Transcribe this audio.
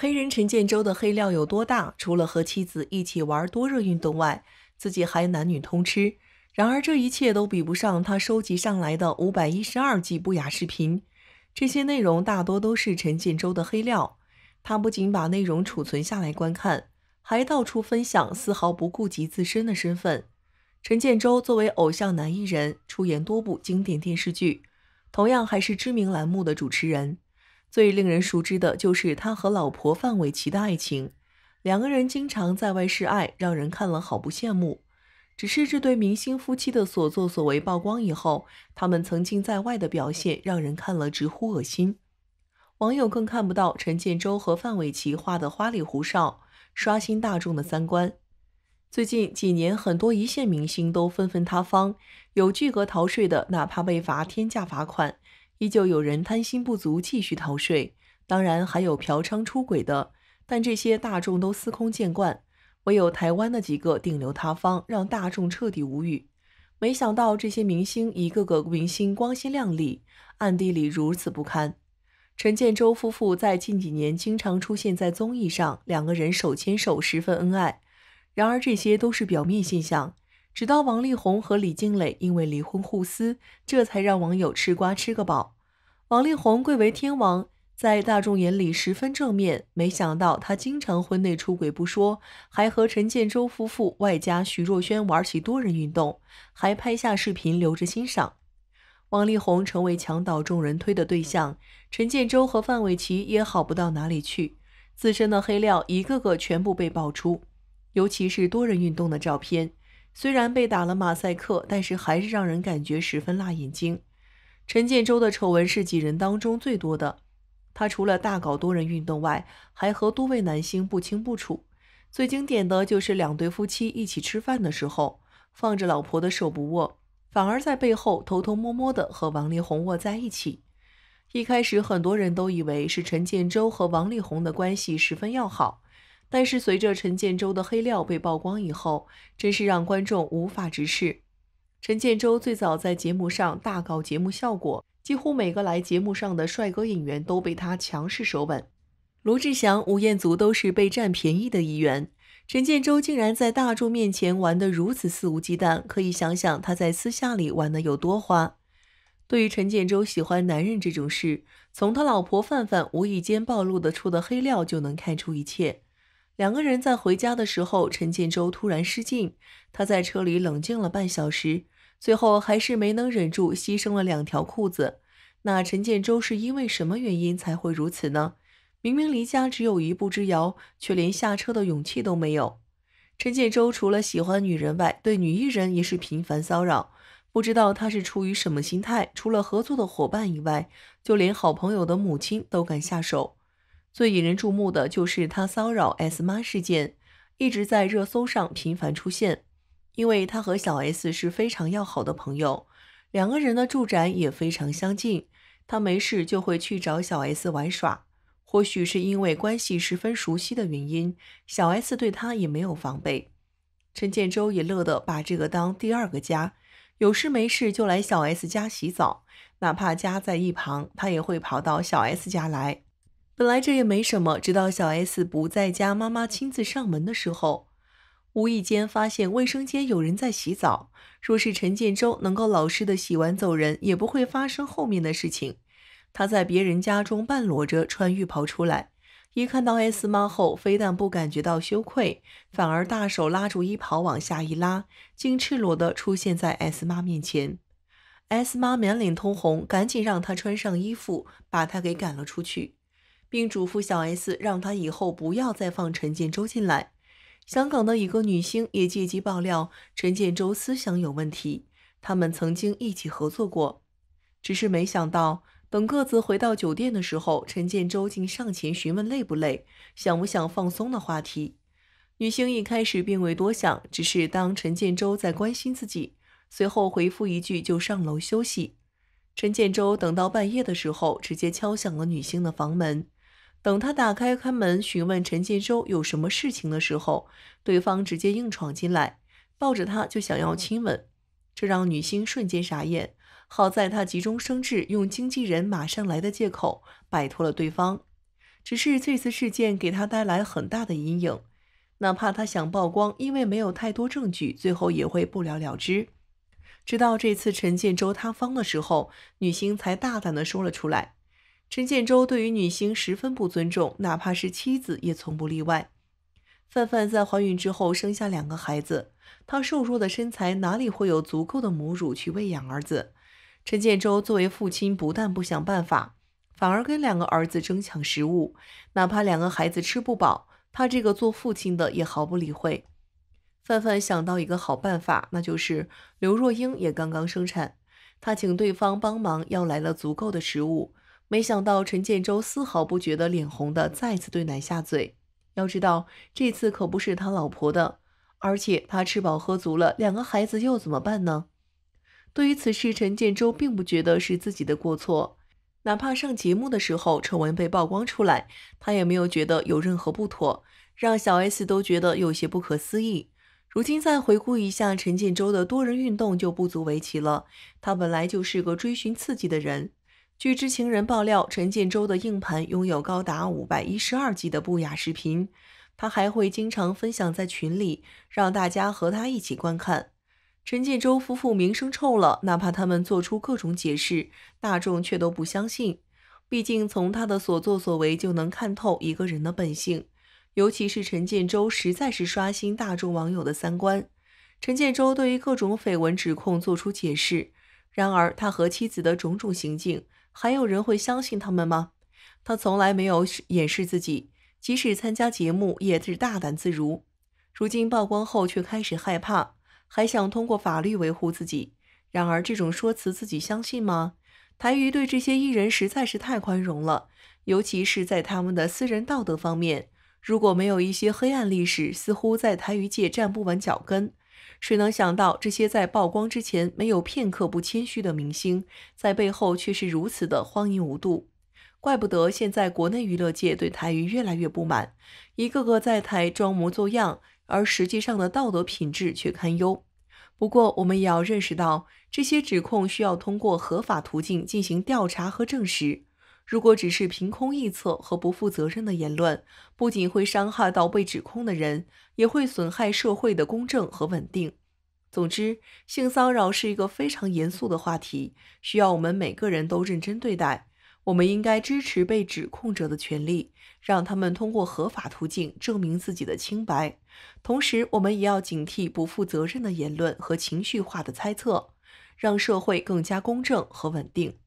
黑人陈建州的黑料有多大？除了和妻子一起玩多热运动外，自己还男女通吃。然而，这一切都比不上他收集上来的五百一十二 G 不雅视频。这些内容大多都是陈建州的黑料。他不仅把内容储存下来观看，还到处分享，丝毫不顾及自身的身份。陈建州作为偶像男艺人，出演多部经典电视剧，同样还是知名栏目的主持人。最令人熟知的就是他和老婆范玮琪的爱情，两个人经常在外示爱，让人看了好不羡慕。只是这对明星夫妻的所作所为曝光以后，他们曾经在外的表现让人看了直呼恶心。网友更看不到陈建州和范玮琪画的花里胡哨，刷新大众的三观。最近几年，很多一线明星都纷纷塌方，有巨额逃税的，哪怕被罚天价罚款。依旧有人贪心不足，继续逃税，当然还有嫖娼出轨的，但这些大众都司空见惯，唯有台湾的几个顶流塌方，让大众彻底无语。没想到这些明星一个个明星光鲜亮丽，暗地里如此不堪。陈建州夫妇在近几年经常出现在综艺上，两个人手牵手，十分恩爱。然而这些都是表面现象。直到王力宏和李静蕾因为离婚互撕，这才让网友吃瓜吃个饱。王力宏贵为天王，在大众眼里十分正面，没想到他经常婚内出轨不说，还和陈建州夫妇外加徐若瑄玩起多人运动，还拍下视频留着欣赏。王力宏成为墙倒众人推的对象，陈建州和范玮琪也好不到哪里去，自身的黑料一个个全部被爆出，尤其是多人运动的照片。虽然被打了马赛克，但是还是让人感觉十分辣眼睛。陈建州的丑闻是几人当中最多的。他除了大搞多人运动外，还和多位男星不清不楚。最经典的就是两对夫妻一起吃饭的时候，放着老婆的手不握，反而在背后偷偷摸摸的和王力宏握在一起。一开始很多人都以为是陈建州和王力宏的关系十分要好。但是随着陈建州的黑料被曝光以后，真是让观众无法直视。陈建州最早在节目上大搞节目效果，几乎每个来节目上的帅哥演员都被他强势收稳。罗志祥、吴彦祖都是被占便宜的一员。陈建州竟然在大众面前玩得如此肆无忌惮，可以想想他在私下里玩得有多花。对于陈建州喜欢男人这种事，从他老婆范范无意间暴露的出的黑料就能看出一切。两个人在回家的时候，陈建州突然失禁。他在车里冷静了半小时，最后还是没能忍住，牺牲了两条裤子。那陈建州是因为什么原因才会如此呢？明明离家只有一步之遥，却连下车的勇气都没有。陈建州除了喜欢女人外，对女艺人也是频繁骚扰。不知道他是出于什么心态，除了合作的伙伴以外，就连好朋友的母亲都敢下手。最引人注目的就是他骚扰 S 妈事件，一直在热搜上频繁出现。因为他和小 S 是非常要好的朋友，两个人的住宅也非常相近，他没事就会去找小 S 玩耍。或许是因为关系十分熟悉的原因，小 S 对他也没有防备。陈建州也乐得把这个当第二个家，有事没事就来小 S 家洗澡，哪怕家在一旁，他也会跑到小 S 家来。本来这也没什么，直到小 S 不在家，妈妈亲自上门的时候，无意间发现卫生间有人在洗澡。若是陈建州能够老实的洗完走人，也不会发生后面的事情。他在别人家中半裸着穿浴袍出来，一看到 S 妈后，非但不感觉到羞愧，反而大手拉住衣袍往下一拉，竟赤裸的出现在 S 妈面前。S 妈满脸通红，赶紧让他穿上衣服，把他给赶了出去。并嘱咐小 S 让他以后不要再放陈建州进来。香港的一个女星也借机爆料，陈建州思想有问题。他们曾经一起合作过，只是没想到等各自回到酒店的时候，陈建州竟上前询问累不累、想不想放松的话题。女星一开始并未多想，只是当陈建州在关心自己，随后回复一句就上楼休息。陈建州等到半夜的时候，直接敲响了女星的房门。等他打开开门询问陈建州有什么事情的时候，对方直接硬闯进来，抱着他就想要亲吻，这让女星瞬间傻眼。好在他急中生智，用经纪人马上来的借口摆脱了对方。只是这次事件给他带来很大的阴影，哪怕他想曝光，因为没有太多证据，最后也会不了了之。直到这次陈建州塌方的时候，女星才大胆的说了出来。陈建州对于女星十分不尊重，哪怕是妻子也从不例外。范范在怀孕之后生下两个孩子，她瘦弱的身材哪里会有足够的母乳去喂养儿子？陈建州作为父亲不但不想办法，反而跟两个儿子争抢食物，哪怕两个孩子吃不饱，他这个做父亲的也毫不理会。范范想到一个好办法，那就是刘若英也刚刚生产，他请对方帮忙要来了足够的食物。没想到陈建州丝毫不觉得脸红的再次对奶下嘴，要知道这次可不是他老婆的，而且他吃饱喝足了，两个孩子又怎么办呢？对于此事，陈建州并不觉得是自己的过错，哪怕上节目的时候丑闻被曝光出来，他也没有觉得有任何不妥，让小 S 都觉得有些不可思议。如今再回顾一下陈建州的多人运动，就不足为奇了，他本来就是个追寻刺激的人。据知情人爆料，陈建州的硬盘拥有高达五百一十二 G 的不雅视频，他还会经常分享在群里，让大家和他一起观看。陈建州夫妇名声臭了，哪怕他们做出各种解释，大众却都不相信。毕竟从他的所作所为就能看透一个人的本性，尤其是陈建州，实在是刷新大众网友的三观。陈建州对于各种绯闻指控做出解释，然而他和妻子的种种行径。还有人会相信他们吗？他从来没有掩饰自己，即使参加节目也是大胆自如。如今曝光后却开始害怕，还想通过法律维护自己。然而这种说辞自己相信吗？台娱对这些艺人实在是太宽容了，尤其是在他们的私人道德方面。如果没有一些黑暗历史，似乎在台娱界站不稳脚跟。谁能想到，这些在曝光之前没有片刻不谦虚的明星，在背后却是如此的荒淫无度？怪不得现在国内娱乐界对台娱越来越不满，一个个在台装模作样，而实际上的道德品质却堪忧。不过，我们也要认识到，这些指控需要通过合法途径进行调查和证实。如果只是凭空臆测和不负责任的言论，不仅会伤害到被指控的人，也会损害社会的公正和稳定。总之，性骚扰是一个非常严肃的话题，需要我们每个人都认真对待。我们应该支持被指控者的权利，让他们通过合法途径证明自己的清白。同时，我们也要警惕不负责任的言论和情绪化的猜测，让社会更加公正和稳定。